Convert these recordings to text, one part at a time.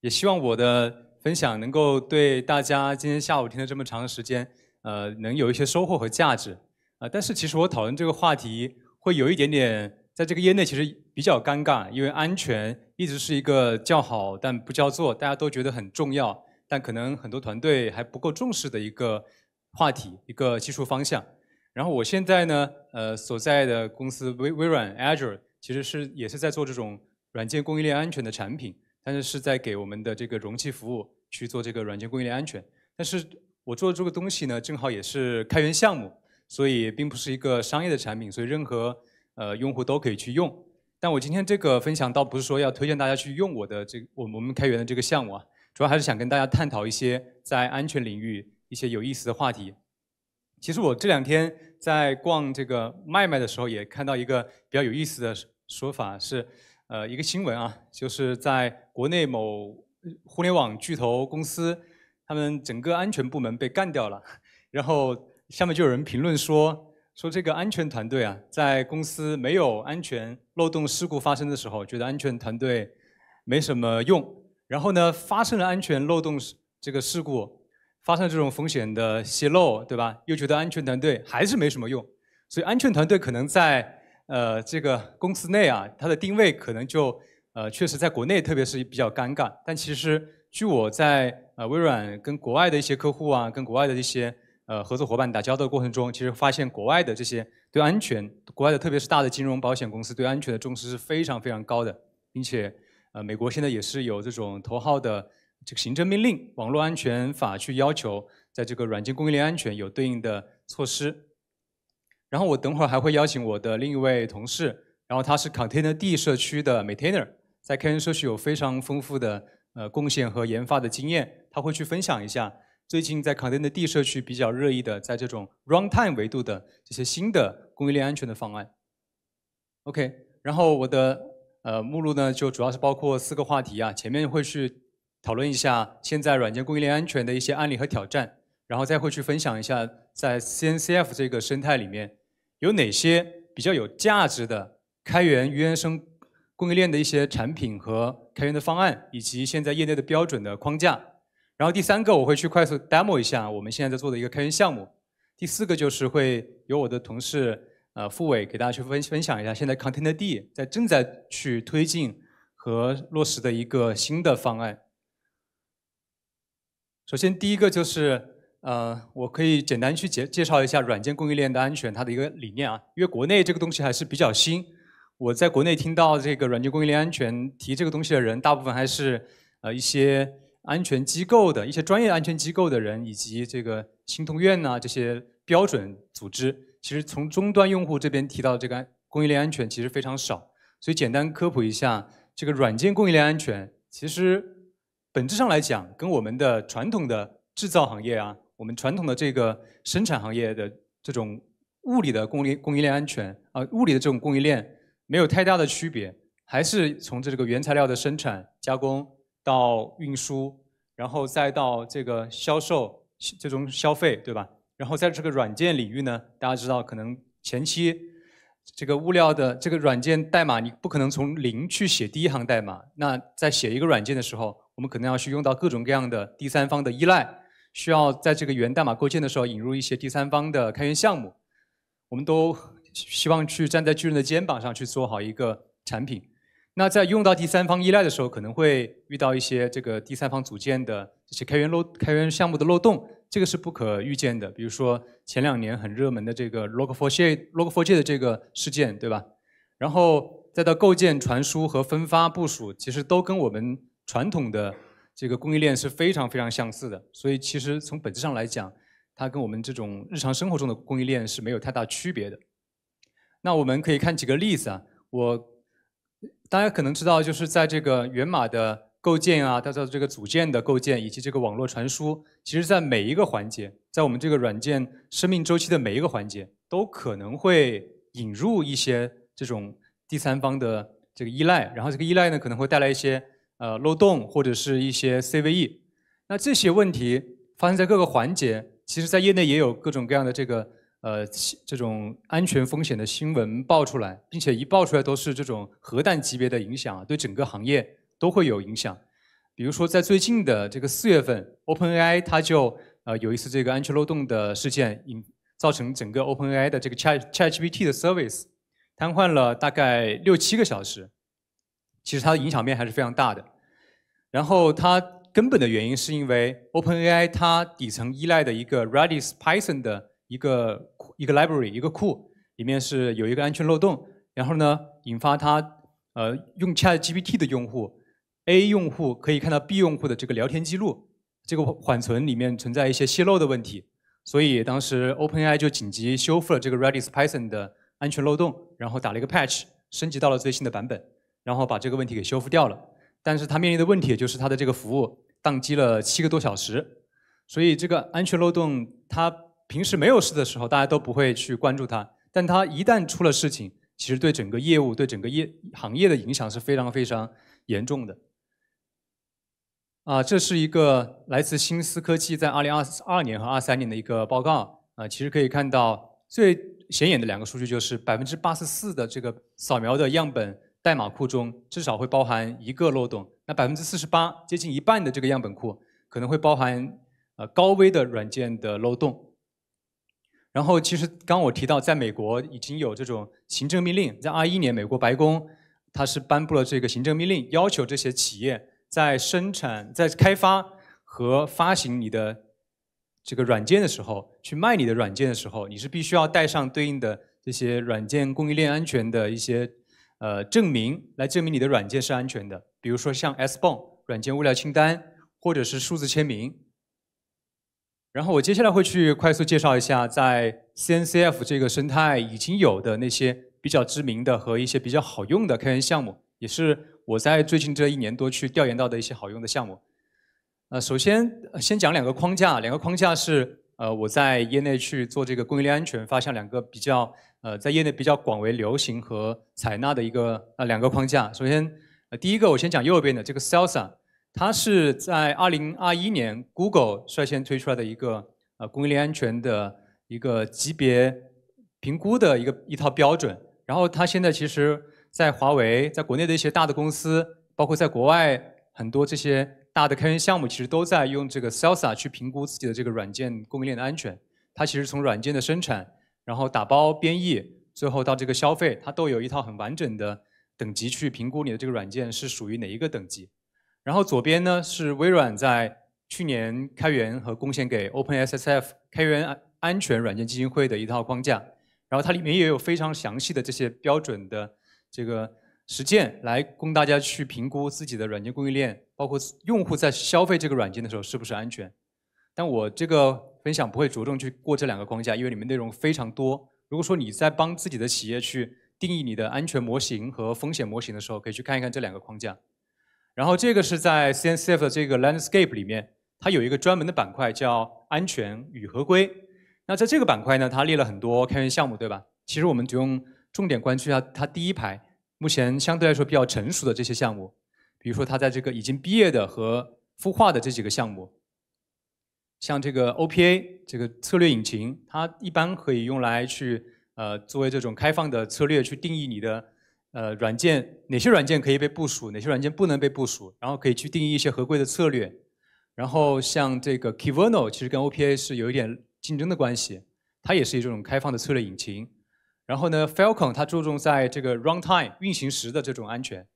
也希望我的分享能够对大家今天下午听了这么长的时间，呃，能有一些收获和价值。啊，但是其实我讨论这个话题会有一点点，在这个业内其实比较尴尬，因为安全一直是一个叫好但不叫座，大家都觉得很重要，但可能很多团队还不够重视的一个话题，一个技术方向。然后我现在呢，呃，所在的公司微微软 Azure 其实是也是在做这种软件供应链安全的产品。但是是在给我们的这个容器服务去做这个软件供应链安全。但是我做的这个东西呢，正好也是开源项目，所以并不是一个商业的产品，所以任何呃用户都可以去用。但我今天这个分享倒不是说要推荐大家去用我的这我我们开源的这个项目啊，主要还是想跟大家探讨一些在安全领域一些有意思的话题。其实我这两天在逛这个麦麦的时候，也看到一个比较有意思的说法是。呃，一个新闻啊，就是在国内某互联网巨头公司，他们整个安全部门被干掉了。然后下面就有人评论说，说这个安全团队啊，在公司没有安全漏洞事故发生的时候，觉得安全团队没什么用。然后呢，发生了安全漏洞，这个事故发生了这种风险的泄露，对吧？又觉得安全团队还是没什么用。所以安全团队可能在。呃，这个公司内啊，它的定位可能就呃，确实在国内，特别是比较尴尬。但其实，据我在呃微软跟国外的一些客户啊，跟国外的一些呃合作伙伴打交道过程中，其实发现国外的这些对安全，国外的特别是大的金融保险公司对安全的重视是非常非常高的，并且呃，美国现在也是有这种头号的这个行政命令《网络安全法》去要求，在这个软件供应链安全有对应的措施。然后我等会儿还会邀请我的另一位同事，然后他是 Container D 社区的 Maintainer，在开源社区有非常丰富的呃贡献和研发的经验，他会去分享一下最近在 Container D 社区比较热议的，在这种 Runtime 维度的这些新的供应链安全的方案。OK，然后我的呃目录呢就主要是包括四个话题啊，前面会去讨论一下现在软件供应链安全的一些案例和挑战。然后再会去分享一下，在 CNCF 这个生态里面有哪些比较有价值的开源原生供应链的一些产品和开源的方案，以及现在业内的标准的框架。然后第三个我会去快速 demo 一下我们现在在做的一个开源项目。第四个就是会由我的同事呃付伟给大家去分分享一下现在 Content D 在正在去推进和落实的一个新的方案。首先第一个就是。呃，我可以简单去介介绍一下软件供应链的安全，它的一个理念啊，因为国内这个东西还是比较新。我在国内听到这个软件供应链安全提这个东西的人，大部分还是呃一些安全机构的一些专业安全机构的人，以及这个新通院呐这些标准组织。其实从终端用户这边提到这个供应链安全，其实非常少。所以简单科普一下，这个软件供应链安全，其实本质上来讲，跟我们的传统的制造行业啊。我们传统的这个生产行业的这种物理的供应供应链安全啊，物理的这种供应链没有太大的区别，还是从这个原材料的生产、加工到运输，然后再到这个销售这种消费，对吧？然后在这个软件领域呢，大家知道可能前期这个物料的这个软件代码你不可能从零去写第一行代码，那在写一个软件的时候，我们可能要去用到各种各样的第三方的依赖。需要在这个源代码构建的时候引入一些第三方的开源项目，我们都希望去站在巨人的肩膀上去做好一个产品。那在用到第三方依赖的时候，可能会遇到一些这个第三方组件的这些开源漏、开源项目的漏洞，这个是不可预见的。比如说前两年很热门的这个 Log4j、Log4j 的这个事件，对吧？然后再到构建、传输和分发、部署，其实都跟我们传统的。这个供应链是非常非常相似的，所以其实从本质上来讲，它跟我们这种日常生活中的供应链是没有太大区别的。那我们可以看几个例子啊，我大家可能知道，就是在这个源码的构建啊，它的这个组件的构建以及这个网络传输，其实在每一个环节，在我们这个软件生命周期的每一个环节，都可能会引入一些这种第三方的这个依赖，然后这个依赖呢可能会带来一些。呃，漏洞或者是一些 CVE，那这些问题发生在各个环节，其实在业内也有各种各样的这个呃这种安全风险的新闻爆出来，并且一爆出来都是这种核弹级别的影响，对整个行业都会有影响。比如说在最近的这个四月份，OpenAI 它就呃有一次这个安全漏洞的事件，引造成整个 OpenAI 的这个 Chat ChatGPT 的 service 瘫痪了大概六七个小时。其实它的影响面还是非常大的。然后它根本的原因是因为 OpenAI 它底层依赖的一个 Redis Python 的一个一个 library 一个库，里面是有一个安全漏洞。然后呢，引发它呃用 ChatGPT 的用户 A 用户可以看到 B 用户的这个聊天记录。这个缓存里面存在一些泄露的问题，所以当时 OpenAI 就紧急修复了这个 Redis Python 的安全漏洞，然后打了一个 patch，升级到了最新的版本。然后把这个问题给修复掉了，但是它面临的问题，就是它的这个服务宕机了七个多小时，所以这个安全漏洞，它平时没有事的时候，大家都不会去关注它，但它一旦出了事情，其实对整个业务、对整个业行业的影响是非常非常严重的。啊，这是一个来自新思科技在二零二二年和二三年的一个报告啊，其实可以看到最显眼的两个数据就是百分之八十四的这个扫描的样本。代码库中至少会包含一个漏洞，那百分之四十八，接近一半的这个样本库可能会包含呃高危的软件的漏洞。然后，其实刚我提到，在美国已经有这种行政命令，在二一年，美国白宫它是颁布了这个行政命令，要求这些企业在生产、在开发和发行你的这个软件的时候，去卖你的软件的时候，你是必须要带上对应的这些软件供应链安全的一些。呃，证明来证明你的软件是安全的，比如说像 S-Box 软件物料清单，或者是数字签名。然后我接下来会去快速介绍一下，在 CNCF 这个生态已经有的那些比较知名的和一些比较好用的开源项目，也是我在最近这一年多去调研到的一些好用的项目。呃，首先先讲两个框架，两个框架是。呃，我在业内去做这个供应链安全，发现两个比较呃，在业内比较广为流行和采纳的一个呃两个框架。首先，呃，第一个我先讲右边的这个 a l s a a 它是在二零二一年 Google 率先推出来的一个呃供应链安全的一个级别评估的一个一套标准。然后它现在其实，在华为，在国内的一些大的公司，包括在国外很多这些。大的开源项目其实都在用这个 Salsa 去评估自己的这个软件供应链的安全。它其实从软件的生产，然后打包、编译，最后到这个消费，它都有一套很完整的等级去评估你的这个软件是属于哪一个等级。然后左边呢是微软在去年开源和贡献给 OpenSSF 开源安安全软件基金会的一套框架。然后它里面也有非常详细的这些标准的这个实践，来供大家去评估自己的软件供应链。包括用户在消费这个软件的时候是不是安全？但我这个分享不会着重去过这两个框架，因为里面内容非常多。如果说你在帮自己的企业去定义你的安全模型和风险模型的时候，可以去看一看这两个框架。然后这个是在 CNCF 的这个 landscape 里面，它有一个专门的板块叫安全与合规。那在这个板块呢，它列了很多开源项目，对吧？其实我们用重点关注一下它第一排目前相对来说比较成熟的这些项目。比如说，它在这个已经毕业的和孵化的这几个项目，像这个 OPA 这个策略引擎，它一般可以用来去呃作为这种开放的策略去定义你的呃软件哪些软件可以被部署，哪些软件不能被部署，然后可以去定义一些合规的策略。然后像这个 Kiverno 其实跟 OPA 是有一点竞争的关系，它也是一种开放的策略引擎。然后呢，Falco 它注重在这个 runtime 运行时的这种安全。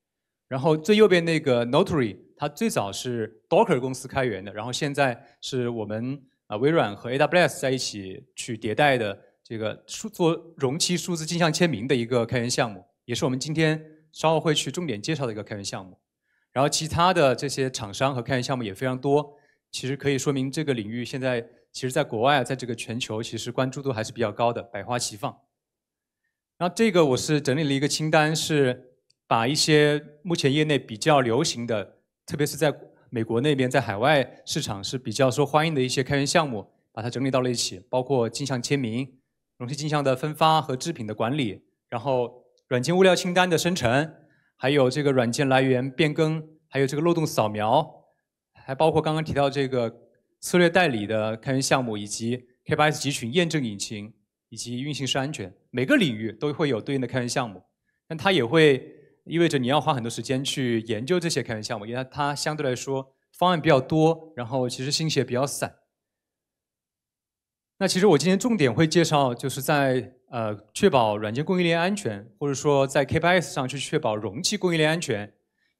然后最右边那个 Notary，它最早是 Docker 公司开源的，然后现在是我们啊微软和 AWS 在一起去迭代的这个数做容器数字镜像签名的一个开源项目，也是我们今天稍后会去重点介绍的一个开源项目。然后其他的这些厂商和开源项目也非常多，其实可以说明这个领域现在其实在国外，在这个全球其实关注度还是比较高的，百花齐放。然后这个我是整理了一个清单是。把一些目前业内比较流行的，特别是在美国那边、在海外市场是比较受欢迎的一些开源项目，把它整理到了一起，包括镜像签名、容器镜像的分发和制品的管理，然后软件物料清单的生成，还有这个软件来源变更，还有这个漏洞扫描，还包括刚刚提到这个策略代理的开源项目，以及 K8S 集群验证引擎以及运行式安全，每个领域都会有对应的开源项目，但它也会。意味着你要花很多时间去研究这些开源项目，因为它相对来说方案比较多，然后其实信息也比较散。那其实我今天重点会介绍，就是在呃确保软件供应链安全，或者说在 K8S 上去确保容器供应链安全，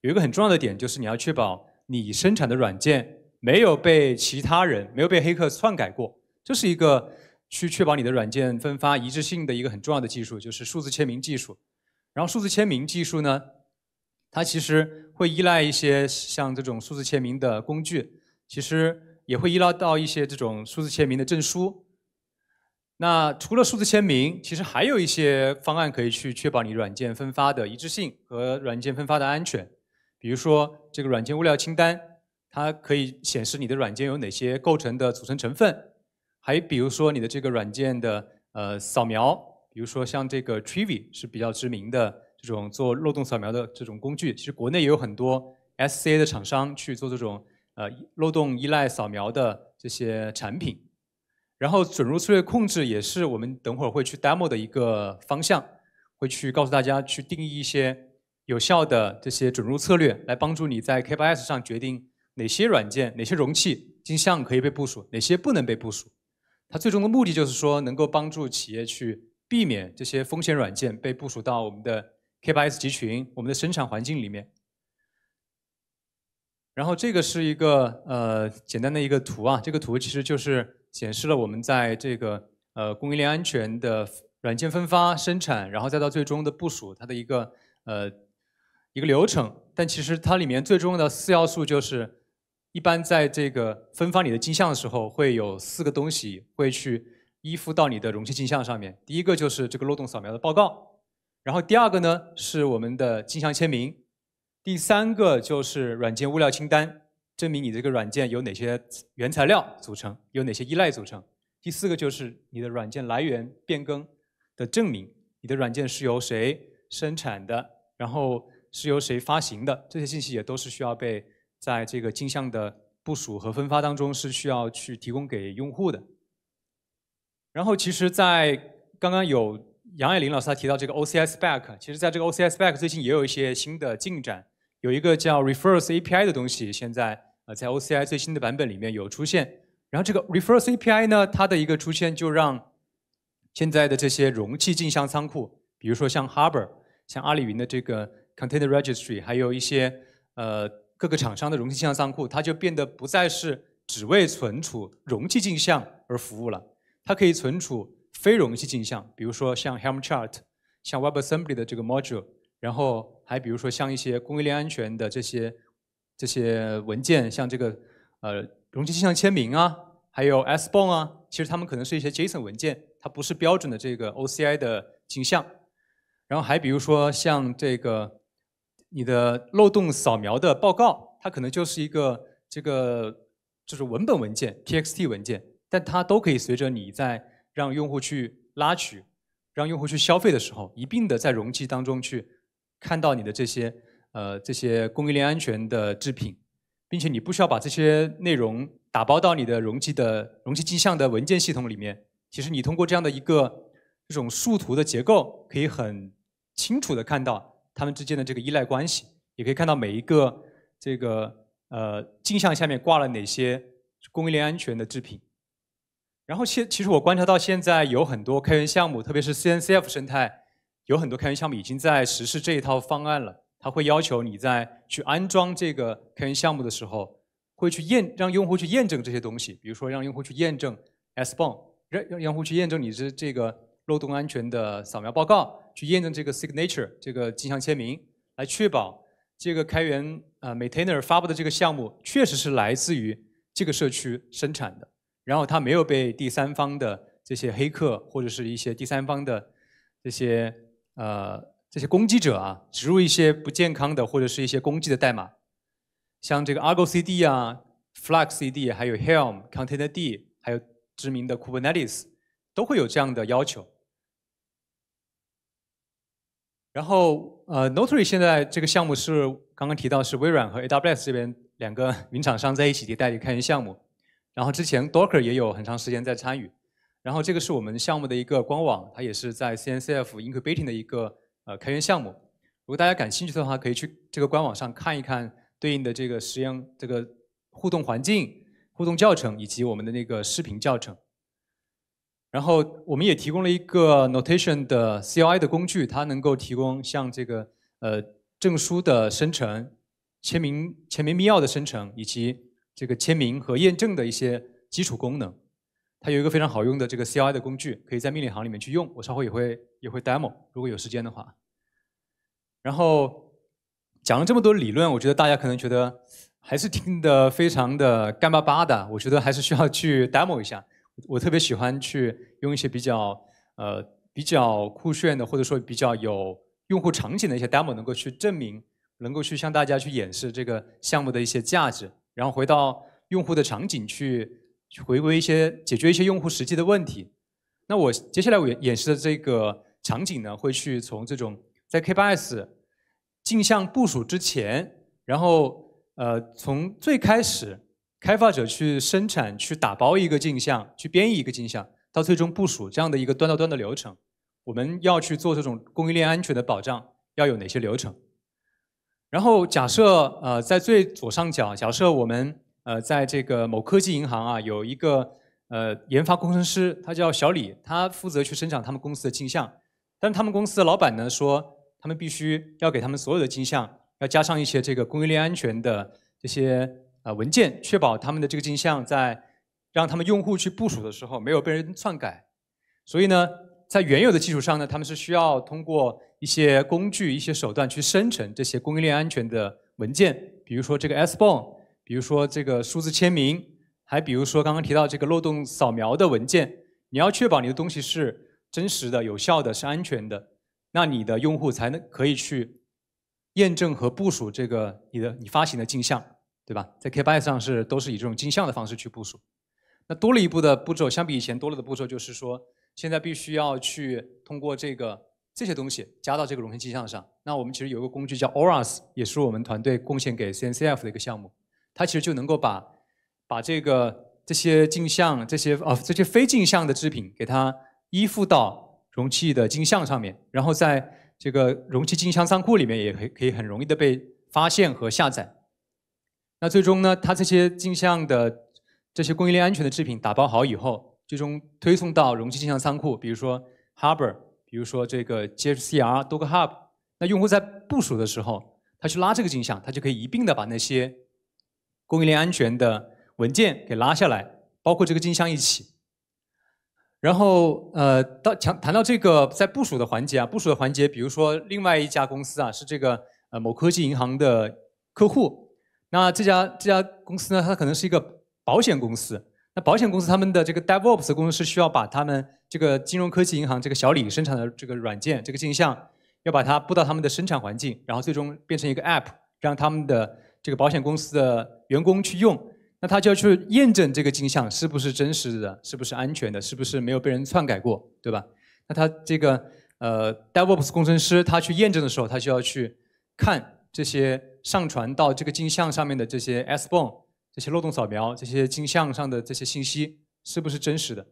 有一个很重要的点就是你要确保你生产的软件没有被其他人没有被黑客篡改过，这是一个去确保你的软件分发一致性的一个很重要的技术，就是数字签名技术。然后数字签名技术呢，它其实会依赖一些像这种数字签名的工具，其实也会依赖到一些这种数字签名的证书。那除了数字签名，其实还有一些方案可以去确保你软件分发的一致性和软件分发的安全。比如说这个软件物料清单，它可以显示你的软件有哪些构成的组成成分，还比如说你的这个软件的呃扫描。比如说像这个 t r i v i 是比较知名的这种做漏洞扫描的这种工具，其实国内也有很多 SCA 的厂商去做这种呃漏洞依赖扫描的这些产品。然后准入策略控制也是我们等会儿会去 demo 的一个方向，会去告诉大家去定义一些有效的这些准入策略，来帮助你在 K8S 上决定哪些软件、哪些容器镜像可以被部署，哪些不能被部署。它最终的目的就是说能够帮助企业去。避免这些风险软件被部署到我们的 K8S 集群、我们的生产环境里面。然后这个是一个呃简单的一个图啊，这个图其实就是显示了我们在这个呃供应链安全的软件分发、生产，然后再到最终的部署，它的一个呃一个流程。但其实它里面最重要的四要素就是，一般在这个分发你的镜像的时候，会有四个东西会去。依附到你的容器镜像上面。第一个就是这个漏洞扫描的报告，然后第二个呢是我们的镜像签名，第三个就是软件物料清单，证明你这个软件有哪些原材料组成，有哪些依赖组成。第四个就是你的软件来源变更的证明，你的软件是由谁生产的，然后是由谁发行的，这些信息也都是需要被在这个镜像的部署和分发当中是需要去提供给用户的。然后，其实，在刚刚有杨爱玲老师他提到这个 OCS Back，其实，在这个 OCS Back 最近也有一些新的进展，有一个叫 r e f e r s API 的东西，现在呃在 OCI 最新的版本里面有出现。然后这个 r e f e r s API 呢，它的一个出现就让现在的这些容器镜像仓库，比如说像 Harbor，像阿里云的这个 Container Registry，还有一些呃各个厂商的容器镜像仓库，它就变得不再是只为存储容器镜像而服务了。它可以存储非容器镜像，比如说像 Helm Chart、像 WebAssembly 的这个 module，然后还比如说像一些供应链安全的这些这些文件，像这个呃容器镜像签名啊，还有 s b o n 啊，其实它们可能是一些 JSON 文件，它不是标准的这个 OCI 的镜像。然后还比如说像这个你的漏洞扫描的报告，它可能就是一个这个就是文本文件 TXT 文件。但它都可以随着你在让用户去拉取、让用户去消费的时候，一并的在容器当中去看到你的这些呃这些供应链安全的制品，并且你不需要把这些内容打包到你的容器的容器镜像的文件系统里面。其实你通过这样的一个这种树图的结构，可以很清楚的看到它们之间的这个依赖关系，也可以看到每一个这个呃镜像下面挂了哪些供应链安全的制品。然后，其其实我观察到现在，有很多开源项目，特别是 CNCF 生态，有很多开源项目已经在实施这一套方案了。它会要求你在去安装这个开源项目的时候，会去验让用户去验证这些东西，比如说让用户去验证 Sbon，让让用户去验证你是这个漏洞安全的扫描报告，去验证这个 signature 这个镜像签名，来确保这个开源啊 maintainer 发布的这个项目确实是来自于这个社区生产的。然后他没有被第三方的这些黑客或者是一些第三方的这些呃这些攻击者啊植入一些不健康的或者是一些攻击的代码，像这个 Argo CD 啊、Flux CD、还有 Helm、Containerd、还有知名的 Kubernetes 都会有这样的要求。然后呃，Notary 现在这个项目是刚刚提到是微软和 AWS 这边两个云厂商在一起的代理开源项目。然后之前 Docker 也有很长时间在参与，然后这个是我们项目的一个官网，它也是在 CNCF incubating 的一个呃开源项目。如果大家感兴趣的话，可以去这个官网上看一看对应的这个实验这个互动环境、互动教程以及我们的那个视频教程。然后我们也提供了一个 Notation 的 CLI 的工具，它能够提供像这个呃证书的生成、签名、签名密钥的生成以及。这个签名和验证的一些基础功能，它有一个非常好用的这个 c i 的工具，可以在命令行里面去用。我稍后也会也会 demo，如果有时间的话。然后讲了这么多理论，我觉得大家可能觉得还是听得非常的干巴巴的。我觉得还是需要去 demo 一下。我特别喜欢去用一些比较呃比较酷炫的，或者说比较有用户场景的一些 demo，能够去证明，能够去向大家去演示这个项目的一些价值。然后回到用户的场景去，回归一些解决一些用户实际的问题。那我接下来我演示的这个场景呢，会去从这种在 K8s 镜像部署之前，然后呃从最开始开发者去生产、去打包一个镜像、去编译一个镜像，到最终部署这样的一个端到端的流程，我们要去做这种供应链安全的保障，要有哪些流程？然后假设呃，在最左上角，假设我们呃，在这个某科技银行啊，有一个呃研发工程师，他叫小李，他负责去生产他们公司的镜像。但他们公司的老板呢说，他们必须要给他们所有的镜像要加上一些这个供应链安全的这些呃文件，确保他们的这个镜像在让他们用户去部署的时候没有被人篡改。所以呢。在原有的基础上呢，他们是需要通过一些工具、一些手段去生成这些供应链安全的文件，比如说这个 S-Box，比如说这个数字签名，还比如说刚刚提到这个漏洞扫描的文件。你要确保你的东西是真实的、有效的、是安全的，那你的用户才能可以去验证和部署这个你的你发行的镜像，对吧？在 k i 上是都是以这种镜像的方式去部署。那多了一步的步骤，相比以前多了的步骤就是说。现在必须要去通过这个这些东西加到这个容器镜像上。那我们其实有一个工具叫 oras，也是我们团队贡献给 CNCF 的一个项目。它其实就能够把把这个这些镜像、这些啊这些非镜像的制品给它依附到容器的镜像上面，然后在这个容器镜像仓库里面也可以可以很容易的被发现和下载。那最终呢，它这些镜像的这些供应链安全的制品打包好以后。最终推送到容器镜像仓库，比如说 Harbor，比如说这个 GCR、Docker Hub。那用户在部署的时候，他去拉这个镜像，他就可以一并的把那些供应链安全的文件给拉下来，包括这个镜像一起。然后呃，到强谈到这个在部署的环节啊，部署的环节，比如说另外一家公司啊，是这个呃某科技银行的客户。那这家这家公司呢，它可能是一个保险公司。那保险公司他们的这个 DevOps 工程师需要把他们这个金融科技银行这个小李生产的这个软件这个镜像，要把它布到他们的生产环境，然后最终变成一个 App，让他们的这个保险公司的员工去用。那他就要去验证这个镜像是不是真实的，是不是安全的，是不是没有被人篡改过，对吧？那他这个呃 DevOps 工程师他去验证的时候，他就要去看这些上传到这个镜像上面的这些 s b o n 这些漏洞扫描、这些镜像上的这些信息是不是真实的？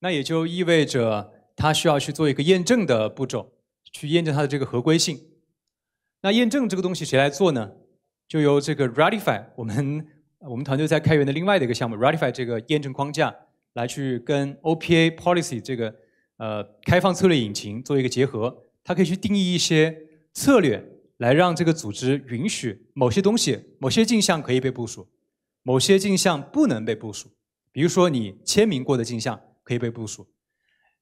那也就意味着它需要去做一个验证的步骤，去验证它的这个合规性。那验证这个东西谁来做呢？就由这个 Radify，我们我们团队在开源的另外的一个项目 Radify 这个验证框架来去跟 OPA Policy 这个呃开放策略引擎做一个结合，它可以去定义一些策略，来让这个组织允许某些东西、某些镜像可以被部署。某些镜像不能被部署，比如说你签名过的镜像可以被部署，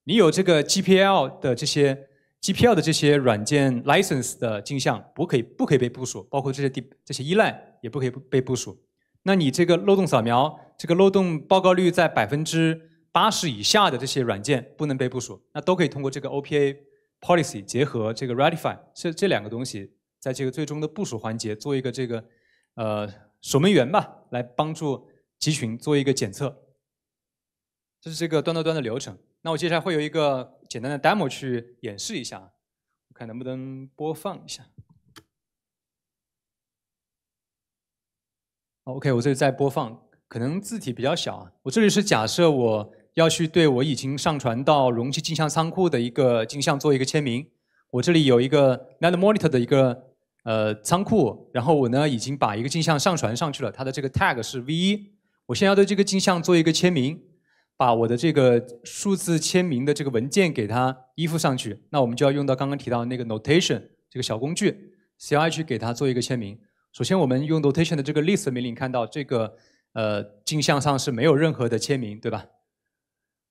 你有这个 GPL 的这些 GPL 的这些软件 license 的镜像不可以不可以被部署，包括这些第这些依赖也不可以被部署。那你这个漏洞扫描，这个漏洞报告率在百分之八十以下的这些软件不能被部署，那都可以通过这个 OPA policy 结合这个 r a t i f y 这这两个东西，在这个最终的部署环节做一个这个呃。守门员吧，来帮助集群做一个检测，这是这个端到端的流程。那我接下来会有一个简单的 demo 去演示一下，看能不能播放一下。OK，我这里在播放，可能字体比较小啊。我这里是假设我要去对我已经上传到容器镜像仓库的一个镜像做一个签名，我这里有一个 n e t m o n i t o r 的一个。呃，仓库，然后我呢已经把一个镜像上传上去了，它的这个 tag 是 v 一。我先要对这个镜像做一个签名，把我的这个数字签名的这个文件给它依附上去。那我们就要用到刚刚提到那个 notation 这个小工具，CI 去给它做一个签名。首先我们用 notation 的这个 list 命令看到这个呃镜像上是没有任何的签名，对吧？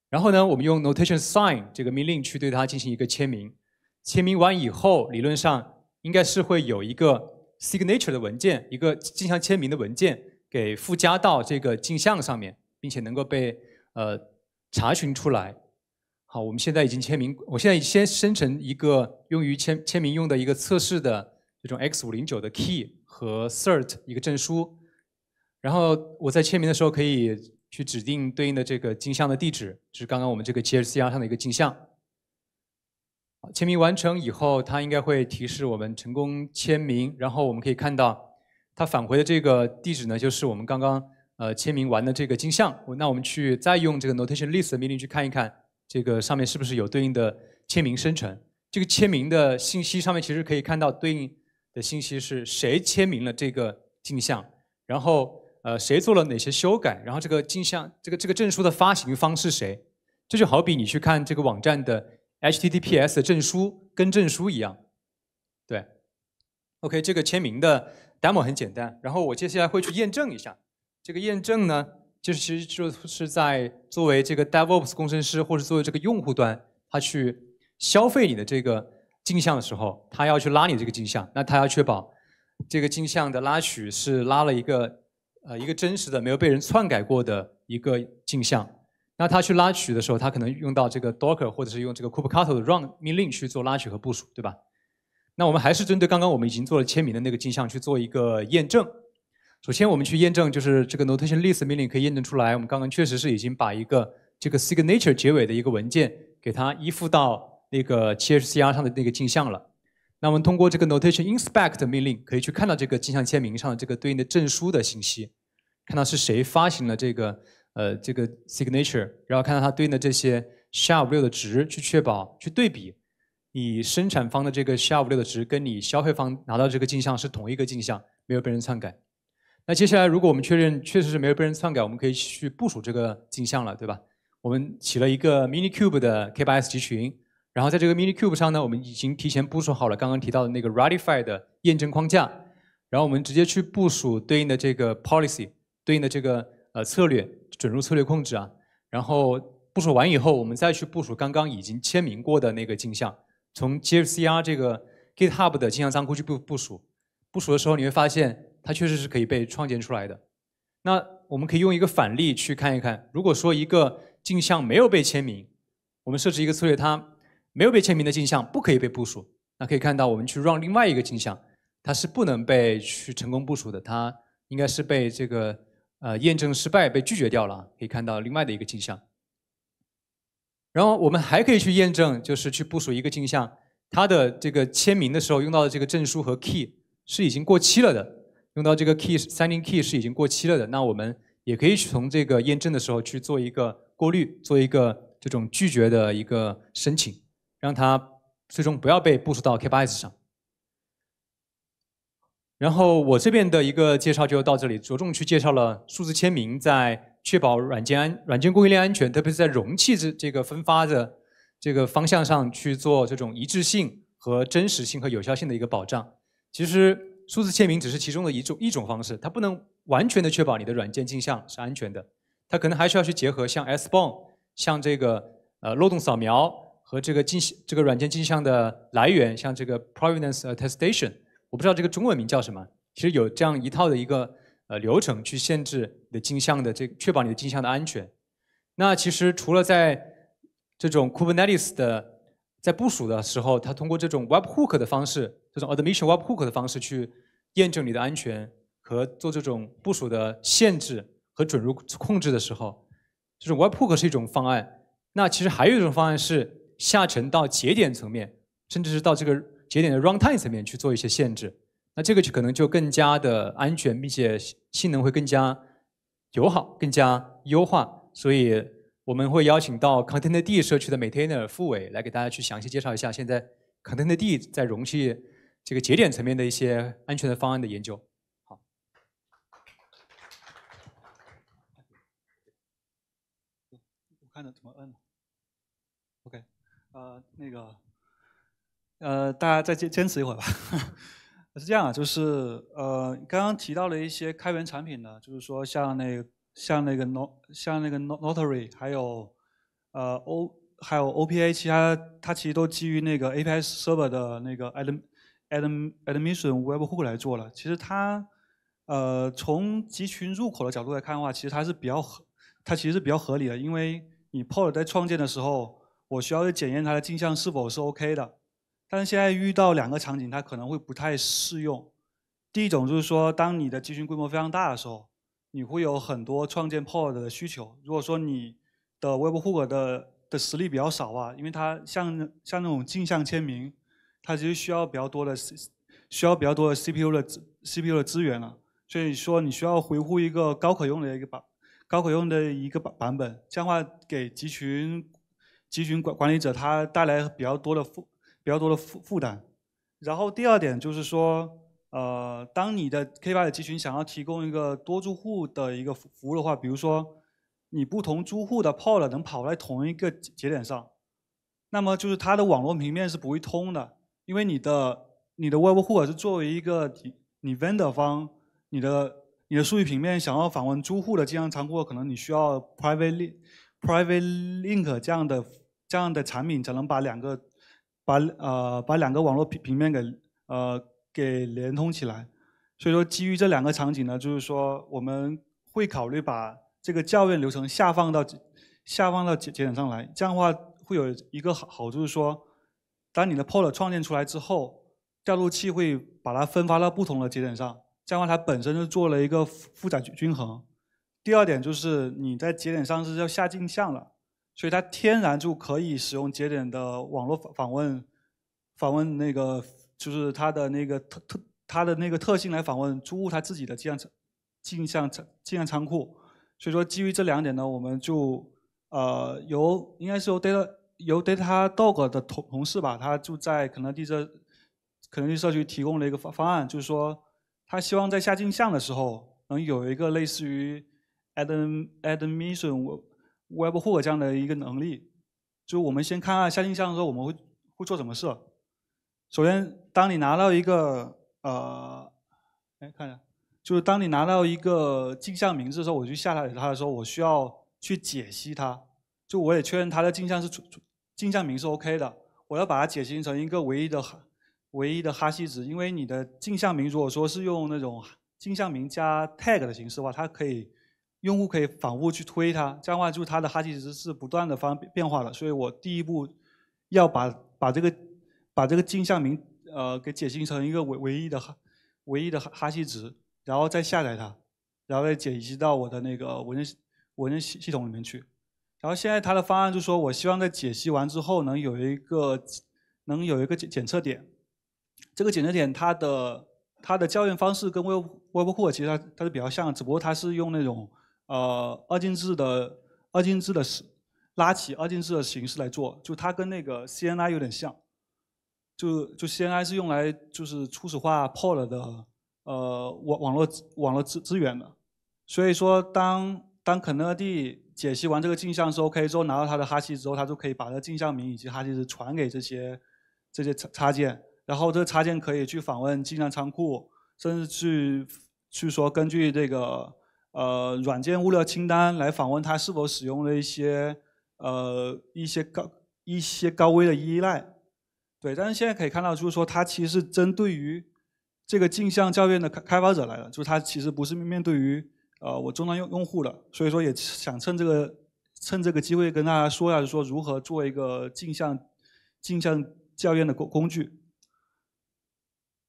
然后呢，我们用 notation sign 这个命令去对它进行一个签名。签名完以后，理论上。应该是会有一个 signature 的文件，一个镜像签名的文件，给附加到这个镜像上面，并且能够被呃查询出来。好，我们现在已经签名，我现在先生成一个用于签签名用的一个测试的这种 X509 的 key 和 cert 一个证书，然后我在签名的时候可以去指定对应的这个镜像的地址，就是刚刚我们这个 GCR 上的一个镜像。签名完成以后，它应该会提示我们成功签名。然后我们可以看到，它返回的这个地址呢，就是我们刚刚呃签名完的这个镜像。那我们去再用这个 notation list 命令去看一看，这个上面是不是有对应的签名生成？这个签名的信息上面其实可以看到对应的信息是谁签名了这个镜像，然后呃谁做了哪些修改，然后这个镜像这个这个证书的发行方是谁？这就好比你去看这个网站的。HTTPS 证书跟证书一样，对，OK，这个签名的 demo 很简单，然后我接下来会去验证一下。这个验证呢，就是其实就是在作为这个 DevOps 工程师，或者作为这个用户端，他去消费你的这个镜像的时候，他要去拉你这个镜像，那他要确保这个镜像的拉取是拉了一个呃一个真实的、没有被人篡改过的一个镜像。那他去拉取的时候，他可能用到这个 Docker，或者是用这个 k u b e r e t e 的 run 命令去做拉取和部署，对吧？那我们还是针对刚刚我们已经做了签名的那个镜像去做一个验证。首先，我们去验证就是这个 notion a t list 命令可以验证出来，我们刚刚确实是已经把一个这个 signature 结尾的一个文件给它依附到那个 c h c r 上的那个镜像了。那我们通过这个 notion t a inspect 命令可以去看到这个镜像签名上的这个对应的证书的信息，看到是谁发行了这个。呃，这个 signature，然后看到它对应的这些 SHA 五六的值，去确保去对比你生产方的这个 SHA 五六的值，跟你消费方拿到这个镜像，是同一个镜像，没有被人篡改。那接下来，如果我们确认确实是没有被人篡改，我们可以去部署这个镜像了，对吧？我们起了一个 MiniCube 的 K8S 集群，然后在这个 MiniCube 上呢，我们已经提前部署好了刚刚提到的那个 Radify 的验证框架，然后我们直接去部署对应的这个 policy，对应的这个。呃，策略准入策略控制啊，然后部署完以后，我们再去部署刚刚已经签名过的那个镜像，从 JFCR 这个 GitHub 的镜像仓库去布部署。部署的时候你会发现，它确实是可以被创建出来的。那我们可以用一个反例去看一看，如果说一个镜像没有被签名，我们设置一个策略，它没有被签名的镜像不可以被部署。那可以看到，我们去 run 另外一个镜像，它是不能被去成功部署的，它应该是被这个。呃，验证失败被拒绝掉了，可以看到另外的一个镜像。然后我们还可以去验证，就是去部署一个镜像，它的这个签名的时候用到的这个证书和 key 是已经过期了的，用到这个 key signing key 是已经过期了的。那我们也可以从这个验证的时候去做一个过滤，做一个这种拒绝的一个申请，让它最终不要被部署到 K8s 上。然后我这边的一个介绍就到这里，着重去介绍了数字签名在确保软件安、软件供应链安全，特别是在容器这这个分发的这个方向上去做这种一致性和真实性和有效性的一个保障。其实数字签名只是其中的一种一种方式，它不能完全的确保你的软件镜像是安全的，它可能还需要去结合像 SBO、像这个呃漏洞扫描和这个镜这个软件镜像的来源，像这个 Provenance attestation。我不知道这个中文名叫什么。其实有这样一套的一个呃流程去限制你的镜像的这确保你的镜像的安全。那其实除了在这种 Kubernetes 的在部署的时候，它通过这种 Webhook 的方式，这种 Admission Webhook 的方式去验证你的安全和做这种部署的限制和准入控制的时候，这种 Webhook 是一种方案。那其实还有一种方案是下沉到节点层面，甚至是到这个。节点的 runtime 层面去做一些限制，那这个就可能就更加的安全，并且性能会更加友好、更加优化。所以我们会邀请到 ContentD 社区的 maintainer 付伟来给大家去详细介绍一下现在 ContentD 在容器这个节点层面的一些安全的方案的研究。好，我看着怎么摁，OK，呃，那个。呃，大家再坚坚持一会儿吧。是这样啊，就是呃，刚刚提到了一些开源产品呢，就是说像那像那个诺像那个 Notary，还有呃 O，还有 OPA，其他它其实都基于那个 API Server 的那个 Adm Adm Admission Webhook 来做了。其实它呃，从集群入口的角度来看的话，其实它是比较合，它其实是比较合理的，因为你 Pod 在创建的时候，我需要去检验它的镜像是否是 OK 的。但是现在遇到两个场景，它可能会不太适用。第一种就是说，当你的集群规模非常大的时候，你会有很多创建 PO 的需求。如果说你的 Web 户口的的实力比较少啊，因为它像像那种镜像签名，它其实需要比较多的 C，需要比较多的 CPU 的 CPU 的资源了。所以说你需要维护一个高可用的一个版，高可用的一个版本，这样的话给集群集群管管理者他带来比较多的负。比较多的负负担，然后第二点就是说，呃，当你的 K 八的集群想要提供一个多租户的一个服服务的话，比如说你不同租户的 POD 能跑在同一个节点上，那么就是它的网络平面是不会通的，因为你的你的 Web Hook 是作为一个你 Vendor 方，你的你的数据平面想要访问租户的经常仓库，可能你需要 Private Link、Private Link 这样的这样的产品才能把两个。把呃把两个网络平平面给呃给连通起来，所以说基于这两个场景呢，就是说我们会考虑把这个校验流程下放到下放到节节点上来，这样的话会有一个好好处是说，当你的 POD 创建出来之后，调度器会把它分发到不同的节点上，这样的话，它本身就做了一个负负载均衡。第二点就是你在节点上是要下镜像了。所以它天然就可以使用节点的网络访访问，访问那个就是它的那个特特它的那个特性来访问租户它自己的镜像镜像镜像仓库。所以说基于这两点呢，我们就呃由应该是由 data 由 data dog 的同同事吧，他就在肯德基这肯德基社区提供了一个方方案，就是说他希望在下镜像的时候能有一个类似于 admission admission。Web Hook 这样的一个能力，就我们先看下下镜像的时候，我们会会做什么事。首先，当你拿到一个呃，哎，看一下，就是当你拿到一个镜像名字的时候，我去下载它的时候，我需要去解析它。就我也确认它的镜像是镜像名是 OK 的，我要把它解析成一个唯一的唯一的哈希值，因为你的镜像名如果说是用那种镜像名加 Tag 的形式的话，它可以。用户可以反复去推它，这样的话，就它的哈希值是不断的发变化的。所以我第一步要把把这个把这个镜像名呃给解析成一个唯唯一的哈唯一的哈希值，然后再下载它，然后再解析到我的那个文件文件系系统里面去。然后现在它的方案就是说我希望在解析完之后能有一个能有一个检检测点，这个检测点它的它的校验方式跟 Web Web Core 其实它它是比较像，只不过它是用那种。呃，二进制的二进制的式拉起二进制的形式来做，就它跟那个 CNI 有点像，就就 CNI 是用来就是初始化破了的呃网网络网络资资源的，所以说当当肯德基解析完这个镜像是 OK 之后，拿到它的哈希之后，它就可以把这镜像名以及哈希值传给这些这些插插件，然后这个插件可以去访问镜像仓库，甚至去去说根据这个。呃，软件物料清单来访问它是否使用了一些呃一些高一些高危的依赖，对。但是现在可以看到，就是说它其实是针对于这个镜像校验的开开发者来的，就是它其实不是面对于呃我终端用用户的。所以说也想趁这个趁这个机会跟大家说一下，就是说如何做一个镜像镜像校验的工工具。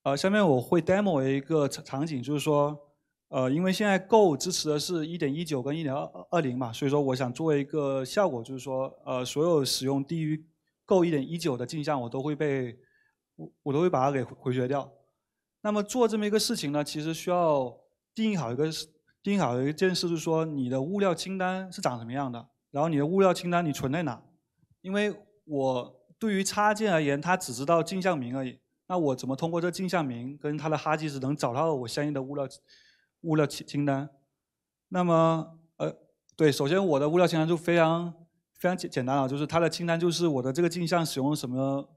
呃，下面我会 demo 一个场场景，就是说。呃，因为现在 Go 支持的是一点一九跟一点二二零嘛，所以说我想做一个效果，就是说，呃，所有使用低于 Go 一点一九的镜像，我都会被我我都会把它给回绝掉。那么做这么一个事情呢，其实需要定义好一个定义好一件事，就是说你的物料清单是长什么样的，然后你的物料清单你存在哪？因为我对于插件而言，它只知道镜像名而已，那我怎么通过这镜像名跟它的哈基值能找到我相应的物料？物料清清单，那么呃，对，首先我的物料清单就非常非常简简单了，就是它的清单就是我的这个镜像使用什么，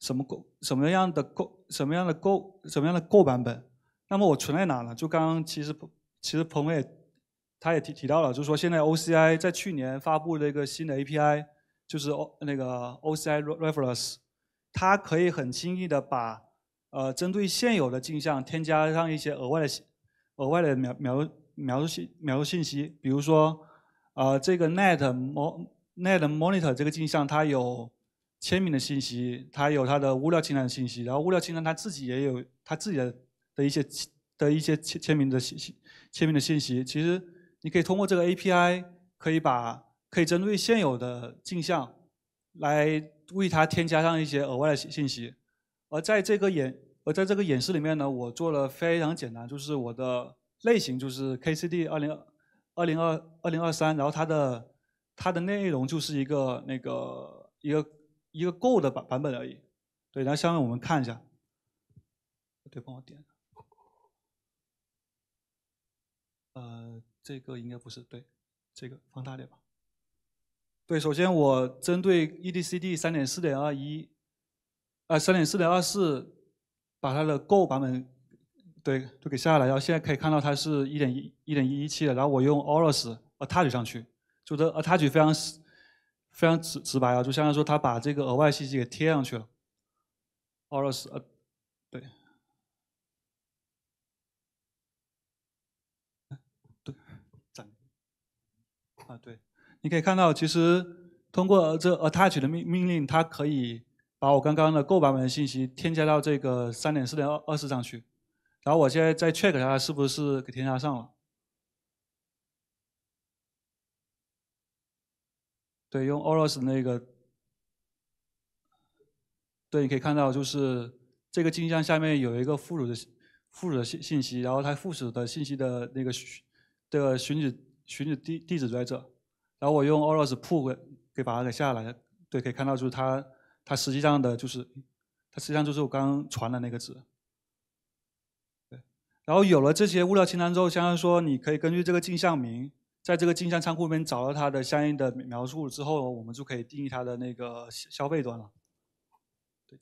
什么构什么样的构什么样的构什么样的构版本，那么我存在哪呢？就刚刚其实其实鹏伟他也提提到了，就是说现在 O C I 在去年发布了一个新的 A P I，就是 O 那个 O C I reference，它可以很轻易的把呃针对现有的镜像添加上一些额外的。额外的描描描述信描述信息，比如说，呃，这个 net mon net monitor 这个镜像它有签名的信息，它有它的物料清单的信息，然后物料清单它自己也有它自己的的一些的一些签签名的信息，签名的信息。其实你可以通过这个 API，可以把可以针对现有的镜像来为它添加上一些额外的信信息，而在这个演我在这个演示里面呢，我做了非常简单，就是我的类型就是 KCD 二零二零二二零二三，然后它的它的内容就是一个那个一个一个 Go 的版版本而已。对，然后下面我们看一下。对，帮我点。呃，这个应该不是对，这个放大点吧。对，首先我针对 EDCD 三点四点二一，啊三点四点二四。把它的 Go 版本对都给下下来，然后现在可以看到它是一点一一点一七的。然后我用 o r a s attach 上去，就这 attach 非常非常直直白啊，就相当于说它把这个额外信息给贴上去了。o r a s 对对啊，对，你可以看到其实通过这 attach 的命命令，它可以。把我刚刚的购版本的信息添加到这个三点四点二二四上去，然后我现在再 check 它是不是给添加上了。对，用 OROS 那个，对，你可以看到就是这个镜像下面有一个附属的附属的信信息，然后它附属的信息的那个的寻址寻址地地址在这，然后我用 OROS pull 给把它给下来，对，可以看到就是它。它实际上的就是，它实际上就是我刚刚传的那个值。对，然后有了这些物料清单之后，相当于说你可以根据这个镜像名，在这个镜像仓库里面找到它的相应的描述之后，我们就可以定义它的那个消费端了。对。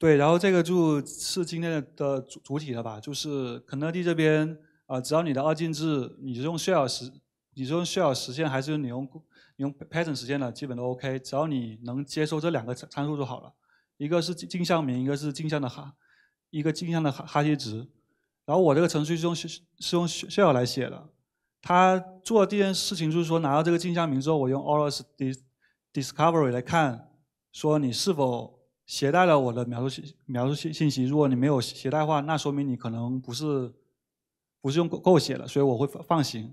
对，然后这个就是今天的的主主体了吧？就是肯德基这边啊，只要你的二进制，你用 s h e l l 实，你用 s h e l l 实现还是你用用 pattern 实现的，基本都 OK。只要你能接受这两个参参数就好了，一个是镜像名，一个是镜像的哈一个镜像的哈哈希值。然后我这个程序是用是是用 s h e l l 来写的，它做这件事情就是说，拿到这个镜像名之后，我用 a l w s discovery 来看，说你是否。携带了我的描述信描述信信息，如果你没有携带话，那说明你可能不是不是用够够写了，所以我会放放行。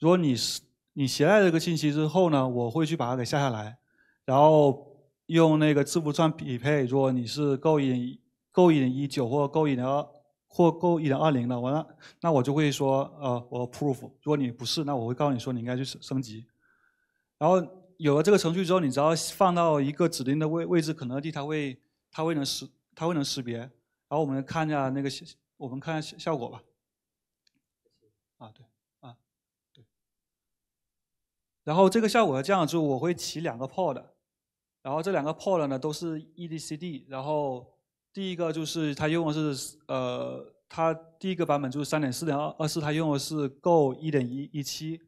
如果你是你携带这个信息之后呢，我会去把它给下下来，然后用那个字符串匹配。如果你是够一点够一点一九或够一点二或够一点二零的，我那那我就会说呃我 proof。如果你不是，那我会告诉你说你应该去升升级，然后。有了这个程序之后，你只要放到一个指定的位位置，可能地它会它会能识它会能识别。然后我们看一下那个，我们看一下效果吧。啊对啊对。然后这个效果降了之我会起两个泡的。然后这两个泡 d 呢，都是 EDCD。然后第一个就是它用的是呃，它第一个版本就是三点四点二二四，它用的是 Go 一点一一七。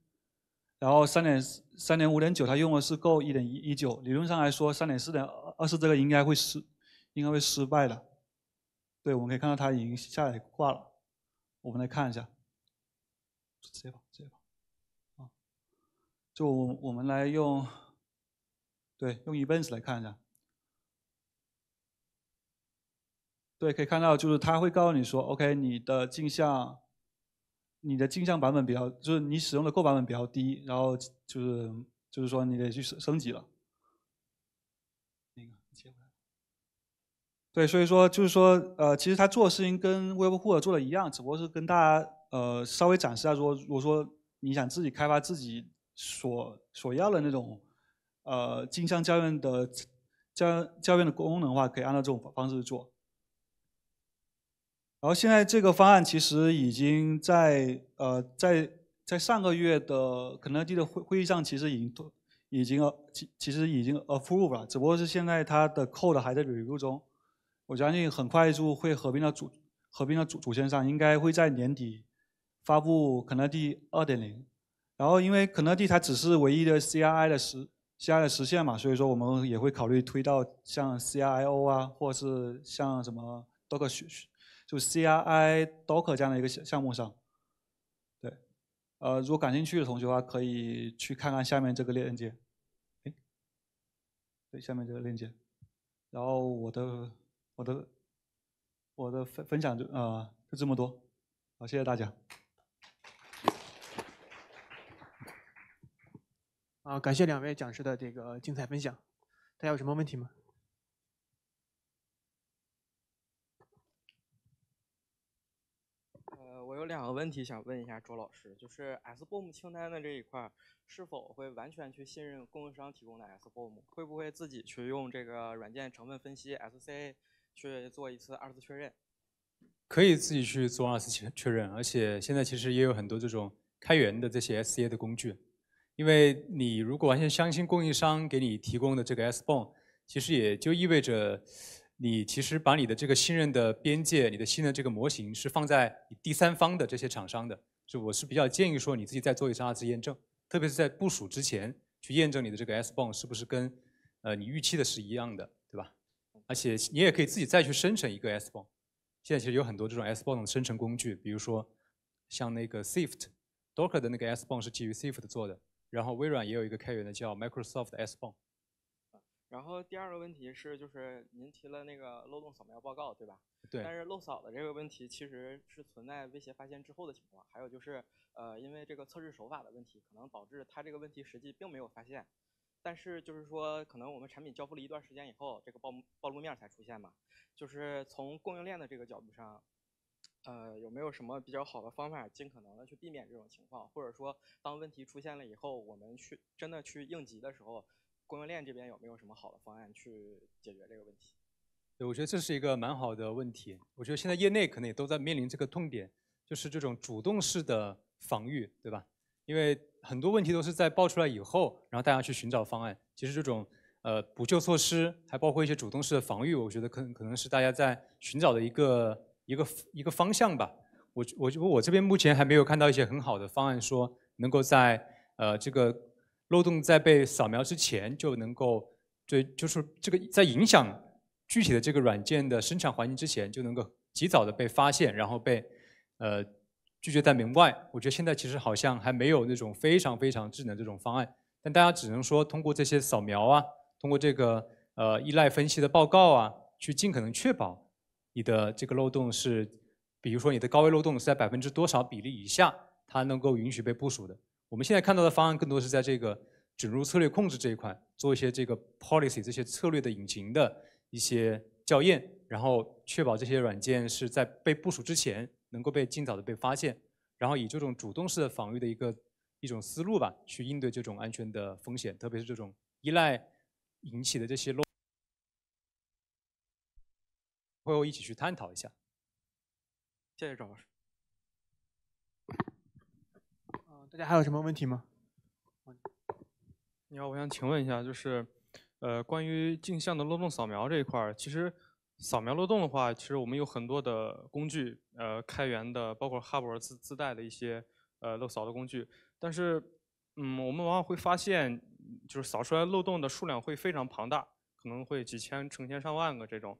然后三点三点五点九，它用的是够一点一九，理论上来说，三点四点二二四这个应该会失，应该会失败的。对，我们可以看到它已经下来挂了。我们来看一下，直接吧，直接吧。啊，就我我们来用，对，用 events 来看一下。对，可以看到就是它会告诉你说，OK，你的镜像。你的镜像版本比较，就是你使用的 Go 版本比较低，然后就是就是说你得去升升级了。个？对，所以说就是说，呃，其实他做的事情跟 Webhook 做的一样，只不过是跟大家呃稍微展示一下，说如果说你想自己开发自己所所要的那种呃镜像教练的教教练的功能的话，可以按照这种方式做。然后现在这个方案其实已经在呃在在上个月的肯德基的会会议上，其实已经已经其其实已经 approve 了，只不过是现在它的 code 还在 review 中。我相信很快就会合并到主合并到主主线上，应该会在年底发布肯德基二点零。然后因为肯德基它只是唯一的 CRI 的实 CRI 的实现嘛，所以说我们也会考虑推到像 CRIO 啊，或者是像什么 docker。就 C R I Docker 这样的一个项项目上，对，呃，如果感兴趣的同学的话，可以去看看下面这个链接，哎，对，下面这个链接，然后我的我的我的分分享就呃就这么多，好，谢谢大家。啊，感谢两位讲师的这个精彩分享，大家有什么问题吗？两个问题想问一下周老师，就是 SBOOM 清单的这一块，是否会完全去信任供应商提供的 SBOOM？会不会自己去用这个软件成分分析 SCA 去做一次二次确认？可以自己去做二次确确认，而且现在其实也有很多这种开源的这些 SCA 的工具。因为你如果完全相信供应商给你提供的这个 SBOOM，其实也就意味着。你其实把你的这个信任的边界、你的信任这个模型是放在第三方的这些厂商的，就我是比较建议说你自己再做一次二次验证，特别是在部署之前去验证你的这个 S bond 是不是跟呃你预期的是一样的，对吧？而且你也可以自己再去生成一个 S bond。现在其实有很多这种 S bond 的生成工具，比如说像那个 s i f t Docker 的那个 S bond 是基于 s i f t 做的，然后微软也有一个开源的叫 Microsoft S bond。然后第二个问题是，就是您提了那个漏洞扫描报告，对吧？对。但是漏扫的这个问题其实是存在威胁发现之后的情况，还有就是，呃，因为这个测试手法的问题，可能导致它这个问题实际并没有发现。但是就是说，可能我们产品交付了一段时间以后，这个曝暴露面才出现嘛。就是从供应链的这个角度上，呃，有没有什么比较好的方法，尽可能的去避免这种情况，或者说当问题出现了以后，我们去真的去应急的时候。供应链这边有没有什么好的方案去解决这个问题？对，我觉得这是一个蛮好的问题。我觉得现在业内可能也都在面临这个痛点，就是这种主动式的防御，对吧？因为很多问题都是在爆出来以后，然后大家去寻找方案。其实这种呃补救措施，还包括一些主动式的防御，我觉得可可能是大家在寻找的一个一个一个方向吧。我我觉得我这边目前还没有看到一些很好的方案，说能够在呃这个。漏洞在被扫描之前就能够，对，就是这个在影响具体的这个软件的生产环境之前就能够及早的被发现，然后被呃拒绝在门外。我觉得现在其实好像还没有那种非常非常智能这种方案，但大家只能说通过这些扫描啊，通过这个呃依赖分析的报告啊，去尽可能确保你的这个漏洞是，比如说你的高危漏洞是在百分之多少比例以下，它能够允许被部署的。我们现在看到的方案更多是在这个准入策略控制这一块做一些这个 policy 这些策略的引擎的一些校验，然后确保这些软件是在被部署之前能够被尽早的被发现，然后以这种主动式的防御的一个一种思路吧，去应对这种安全的风险，特别是这种依赖引起的这些漏，会后一起去探讨一下。谢谢赵老师。大家还有什么问题吗？你好，我想请问一下，就是，呃，关于镜像的漏洞扫描这一块儿，其实扫描漏洞的话，其实我们有很多的工具，呃，开源的，包括哈勃自自带的一些呃漏扫的工具，但是，嗯，我们往往会发现，就是扫出来漏洞的数量会非常庞大，可能会几千、成千上万个这种，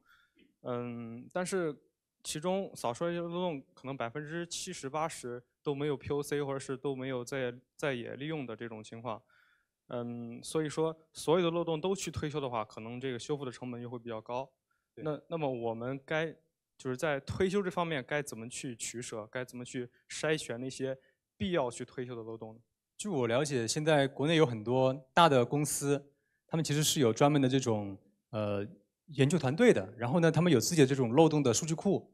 嗯，但是。其中，少数一些漏洞可能百分之七十、八十都没有 POC，或者是都没有在在也利用的这种情况。嗯，所以说所有的漏洞都去退休的话，可能这个修复的成本又会比较高。那那么我们该就是在退休这方面该怎么去取舍？该怎么去筛选那些必要去退休的漏洞呢？据我了解，现在国内有很多大的公司，他们其实是有专门的这种呃研究团队的，然后呢，他们有自己的这种漏洞的数据库。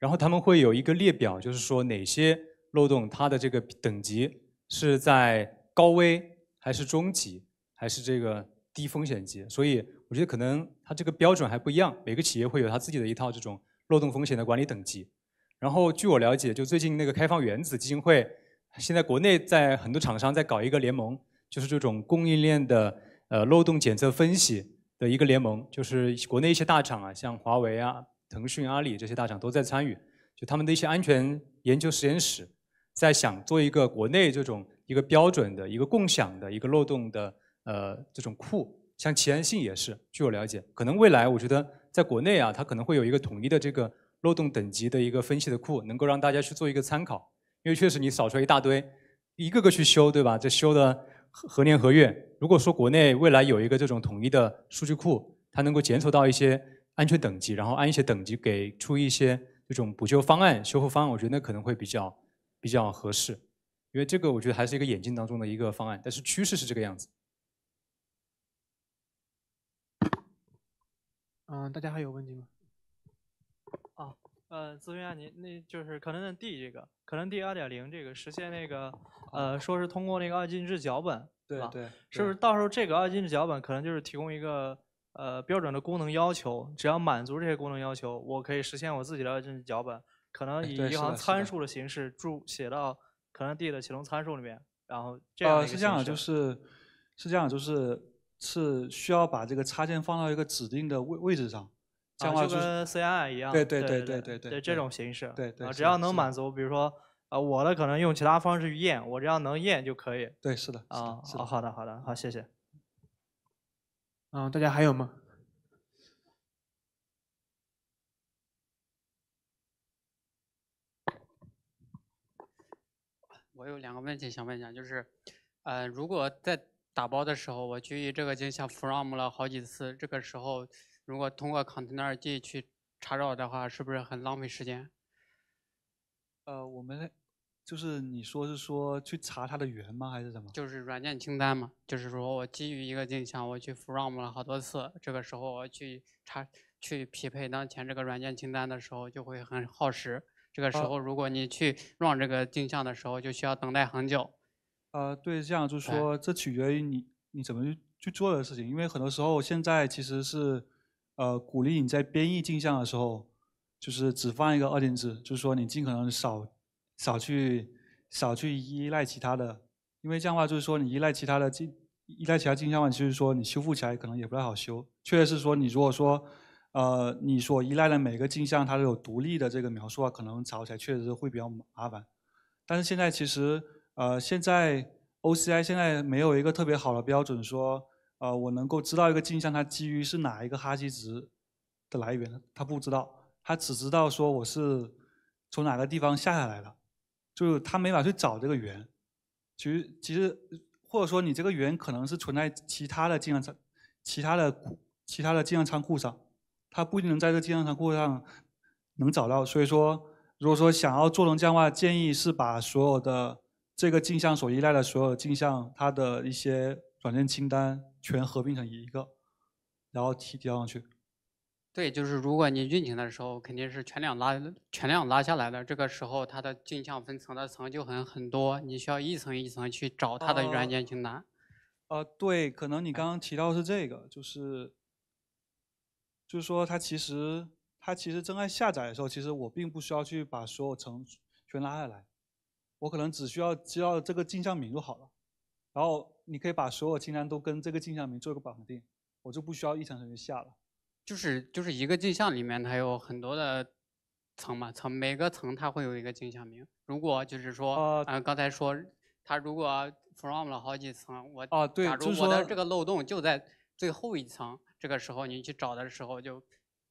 然后他们会有一个列表，就是说哪些漏洞它的这个等级是在高危还是中级还是这个低风险级？所以我觉得可能它这个标准还不一样，每个企业会有它自己的一套这种漏洞风险的管理等级。然后据我了解，就最近那个开放原子基金会，现在国内在很多厂商在搞一个联盟，就是这种供应链的呃漏洞检测分析的一个联盟，就是国内一些大厂啊，像华为啊。腾讯、阿里这些大厂都在参与，就他们的一些安全研究实验室在想做一个国内这种一个标准的一个共享的一个漏洞的呃这种库，像齐安信也是。据我了解，可能未来我觉得在国内啊，它可能会有一个统一的这个漏洞等级的一个分析的库，能够让大家去做一个参考。因为确实你扫出来一大堆，一个个去修，对吧？这修的何年何月？如果说国内未来有一个这种统一的数据库，它能够检索到一些。安全等级，然后按一些等级给出一些这种补救方案、修复方案，我觉得可能会比较比较合适，因为这个我觉得还是一个演进当中的一个方案，但是趋势是这个样子。嗯，大家还有问题吗？啊，呃，咨询一下您那就是可能 D 这个，可能 D 二点零这个实现那个，呃，说是通过那个二进制脚本，对吧？对，是不是到时候这个二进制脚本可能就是提供一个？呃，标准的功能要求，只要满足这些功能要求，我可以实现我自己的脚本，可能以一行参数的形式注写到可能 D 的启动参数里面，然后这样。是这样，就是是这样，就是是需要把这个插件放到一个指定的位位置上，就跟 CI 一样。对对对对对对。对这种形式。对对。啊，只要能满足，比如说，啊，我的可能用其他方式验，我只要能验就可以。对，是的。啊，好好的好的，好谢谢。嗯，大家还有吗？我有两个问题想问一下，就是，呃，如果在打包的时候我去这个镜像 from 了好几次，这个时候如果通过 c o n t i n e r d 去查找的话，是不是很浪费时间？呃，我们。就是你说是说去查它的源吗，还是什么？就是软件清单嘛。就是说我基于一个镜像，我去 from 了好多次。这个时候我去查、去匹配当前这个软件清单的时候，就会很耗时。这个时候，如果你去 run 这个镜像的时候，就需要等待很久。呃，对，这样就是说，这取决于你你怎么去去做的事情。因为很多时候现在其实是，呃，鼓励你在编译镜像的时候，就是只放一个二进制，就是说你尽可能少。少去少去依赖其他的，因为这样的话就是说你依赖其他的镜依赖其他镜像的话，就是说你修复起来可能也不太好修。确实是说你如果说呃你所依赖的每个镜像它都有独立的这个描述啊，可能找起来确实会比较麻烦。但是现在其实呃现在 OCI 现在没有一个特别好的标准说呃我能够知道一个镜像它基于是哪一个哈希值的来源，它不知道，它只知道说我是从哪个地方下下来了。就是他没法去找这个源，其实其实或者说你这个源可能是存在其他的镜像仓、其他的库、其他的镜像仓库上，他不一定能在这镜像仓库上能找到。所以说，如果说想要做能这样话，建议是把所有的这个镜像所依赖的所有镜像它的一些软件清单全合并成一个，然后提交上去。对，就是如果你运行的时候肯定是全量拉全量拉下来的，这个时候它的镜像分层的层就很很多，你需要一层一层去找它的软件清单。啊，对，可能你刚刚提到是这个，就是，就是说它其实它其实正在下载的时候，其实我并不需要去把所有层全拉下来，我可能只需要知道这个镜像名就好了，然后你可以把所有清单都跟这个镜像名做一个绑定，我就不需要一层层去下了。就是就是一个镜像里面它有很多的层嘛，层每个层它会有一个镜像名。如果就是说啊，刚才说它如果 from 了好几层，我啊对，假如我的这个漏洞就在最后一层，这个时候你去找的时候就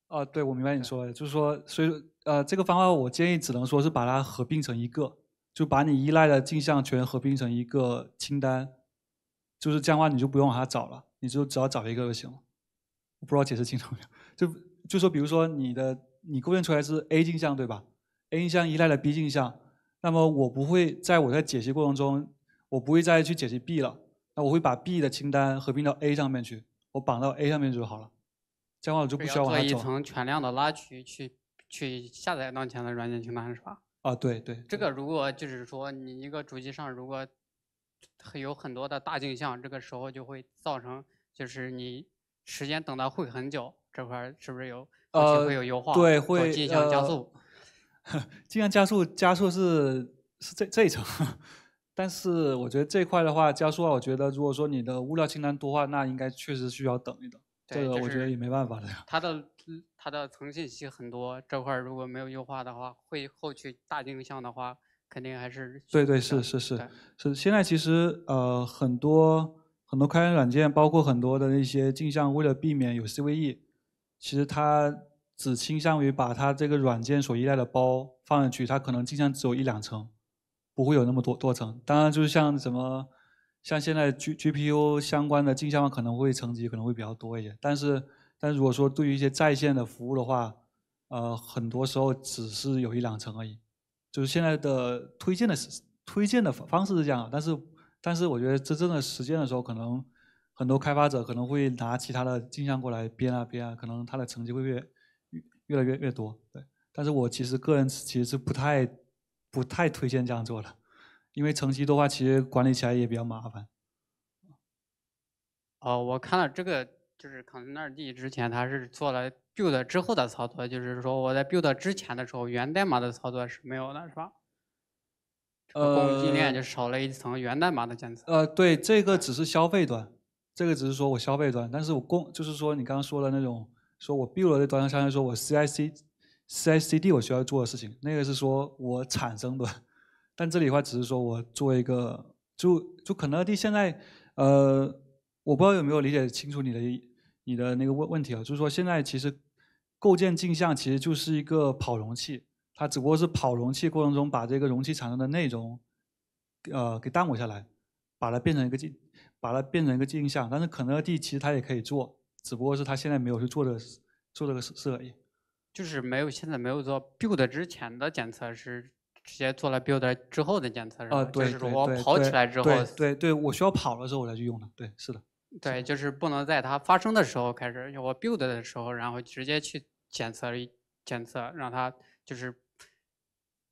啊对，我明白你说的，就是说，所以呃，这个方法我建议只能说是把它合并成一个，就把你依赖的镜像全合并成一个清单，就是这样话你就不用往下找了，你就只要找一个就行了。我不知道解释清楚没有？就就说，比如说你的你构建出来是 A 镜像对吧？A 镜像依赖了 B 镜像，那么我不会在我在解析过程中，我不会再去解析 B 了。那我会把 B 的清单合并到 A 上面去，我绑到 A 上面就好了。这样的话，我就不需要做一层全量的拉取去去下载当前的软件清单是吧？啊，对对。这个如果就是说你一个主机上如果有很多的大镜像，这个时候就会造成就是你。时间等到会很久，这块儿是不是有呃会有优化？对，会镜像加速。镜像 加速加速是是这这一层，但是我觉得这块的话加速，我觉得如果说你的物料清单多话，那应该确实需要等一等。这个我觉得也没办法的。呀。它的它的层信息很多，这块如果没有优化的话，会后续大定向的话，肯定还是。对对是是是是，现在其实呃很多。很多开源软件，包括很多的那些镜像，为了避免有 CVE，其实它只倾向于把它这个软件所依赖的包放进去，它可能镜像只有一两层，不会有那么多多层。当然，就是像什么，像现在 G G P U 相关的镜像可能会层级可能会比较多一些。但是，但如果说对于一些在线的服务的话，呃，很多时候只是有一两层而已，就是现在的推荐的推荐的方式是这样，但是。但是我觉得真正的实践的时候，可能很多开发者可能会拿其他的镜像过来编啊编啊，可能他的成绩会越越越来越越多。对，但是我其实个人其实是不太不太推荐这样做的，因为成绩的话，其实管理起来也比较麻烦。哦，我看了这个，就是 Conan 二 D 之前他是做了 build 之后的操作，就是说我在 build 之前的时候，源代码的操作是没有的，是吧？呃，供应链就少了一层源代码的检测。呃，对，这个只是消费端，这个只是说我消费端，但是我供就是说你刚刚说的那种，说我 build 的端相当于说我 CIC CICD 我需要做的事情，那个是说我产生的，但这里的话只是说我做一个，就就肯德基现在，呃，我不知道有没有理解清楚你的你的那个问问题啊，就是说现在其实构建镜像其实就是一个跑容器。它只不过是跑容器过程中把这个容器产生的内容，呃，给耽误下来，把它变成一个镜，把它变成一个镜像。但是可能基其实它也可以做，只不过是它现在没有去做个做这个设计。就是没有现在没有做 build 之前的检测，是直接做了 build 之后的检测是吗？啊，对我跑起来之后，对对，我需要跑的时候我才去用它，对，是的。对，就是不能在它发生的时候开始，我 build 的时候，然后直接去检测检测，让它就是。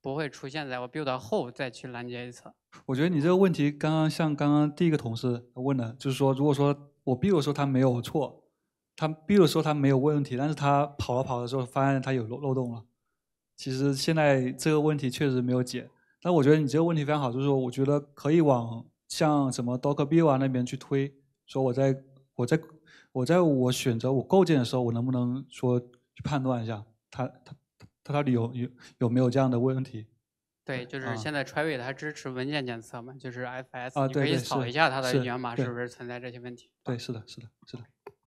不会出现在我 build 后再去拦截一次。我觉得你这个问题刚刚像刚刚第一个同事问的，就是说，如果说我 build 说他没有错，他 build 说他没有问题，但是他跑了跑的时候发现他有漏漏洞了。其实现在这个问题确实没有解。但我觉得你这个问题非常好，就是说，我觉得可以往像什么 Docker build 那边去推，说我在我在我在我选择我构建的时候，我能不能说去判断一下他他。它到底有有有没有这样的问题？对，就是现在 t r i v s 它支持文件检测嘛，就是 FS，你可以扫一下它的源码是不是存在这些问题？对，是的，是的，是的。